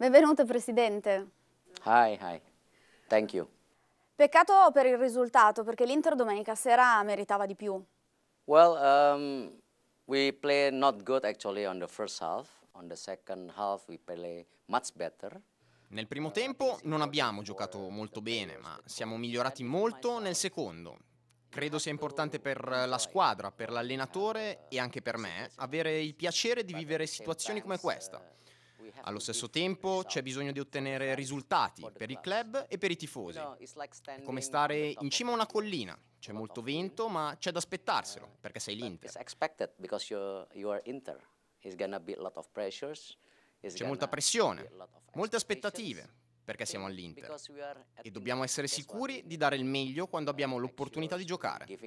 Benvenuto Presidente. Hi, hi. Thank you. Peccato per il risultato perché l'Inter domenica sera meritava di più. Well, um, we played not good actually on the first half. On the second half we play much better. Nel primo tempo non abbiamo giocato molto bene, ma siamo migliorati molto nel secondo. Credo sia importante per la squadra, per l'allenatore e anche per me avere il piacere di vivere situazioni come questa. Allo stesso tempo c'è bisogno di ottenere risultati per il club e per i tifosi. È come stare in cima a una collina. C'è molto vento, ma c'è da aspettarselo, perché sei l'Inter. C'è molta pressione, molte aspettative, perché siamo all'Inter. E dobbiamo essere sicuri di dare il meglio quando abbiamo l'opportunità di giocare. Che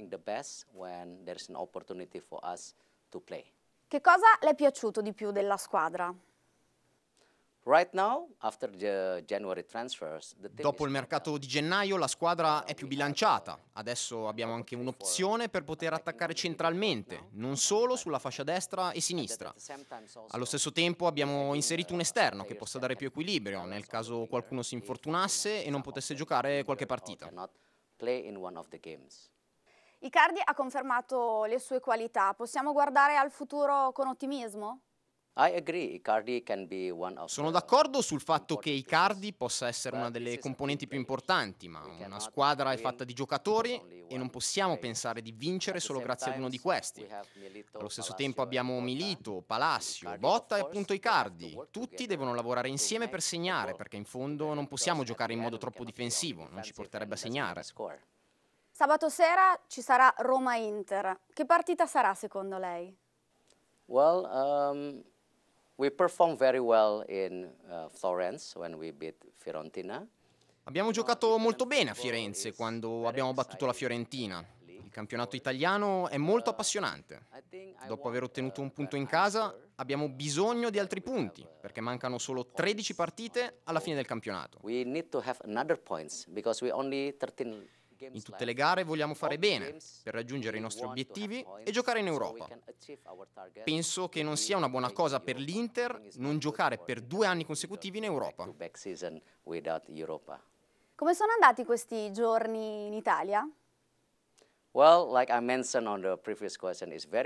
cosa le è piaciuto di più della squadra? Dopo il mercato di gennaio la squadra è più bilanciata, adesso abbiamo anche un'opzione per poter attaccare centralmente, non solo sulla fascia destra e sinistra. Allo stesso tempo abbiamo inserito un esterno che possa dare più equilibrio nel caso qualcuno si infortunasse e non potesse giocare qualche partita. Icardi ha confermato le sue qualità, possiamo guardare al futuro con ottimismo? Sono d'accordo sul fatto che Icardi possa essere una delle componenti più importanti, ma una squadra è fatta di giocatori e non possiamo pensare di vincere solo grazie ad uno di questi. Allo stesso tempo abbiamo Milito, Palacio, Botta e appunto Icardi. Tutti devono lavorare insieme per segnare, perché in fondo non possiamo giocare in modo troppo difensivo, non ci porterebbe a segnare. Sabato sera ci sarà Roma-Inter. Che partita sarà secondo lei? Well, um... We performed very well in uh, Florence when we beat Fiorentina. Abbiamo giocato molto bene a Firenze quando abbiamo battuto la Fiorentina. Il campionato italiano è molto uh, appassionante. Dopo aver ottenuto un punto in casa, abbiamo bisogno di altri punti, uh, perché mancano solo 13 partite alla fine del campionato. We need to have another points because we only 13 in tutte le gare vogliamo fare bene per raggiungere i nostri obiettivi e giocare in Europa. Penso che non sia una buona cosa per l'Inter non giocare per due anni consecutivi in Europa. Come sono andati questi giorni in Italia?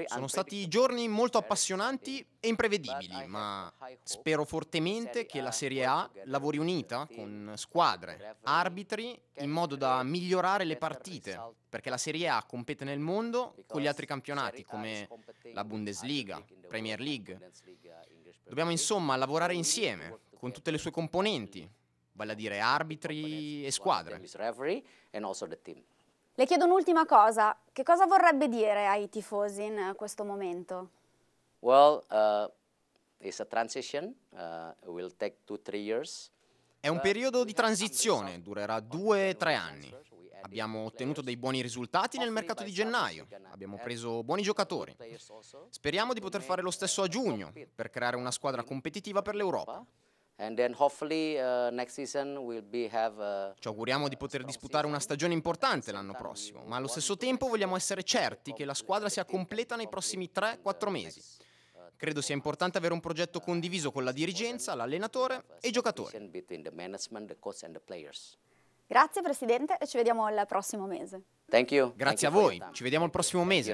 Sono stati giorni molto appassionanti e imprevedibili, ma spero fortemente che la Serie A lavori unita con squadre, arbitri, in modo da migliorare le partite, perché la Serie A compete nel mondo con gli altri campionati come la Bundesliga, Premier League. Dobbiamo insomma lavorare insieme, con tutte le sue componenti, vale a dire arbitri e squadre. Le chiedo un'ultima cosa, che cosa vorrebbe dire ai tifosi in questo momento? Well, uh, it's a transition, uh, will take two, three years. È un periodo di transizione, durerà due o tre anni. Abbiamo ottenuto dei buoni risultati nel mercato di gennaio, abbiamo preso buoni giocatori. Speriamo di poter fare lo stesso a giugno per creare una squadra competitiva per l'Europa. Uh, uh, ci auguriamo di poter disputare una stagione importante l'anno prossimo, ma allo stesso tempo vogliamo essere certi che la squadra sia completa nei prossimi 3-4 mesi. Uh, Credo sia importante avere un progetto condiviso con la dirigenza, l'allenatore e i giocatori. Grazie Presidente e ci vediamo il prossimo mese. Grazie a voi, ci vediamo il prossimo mese.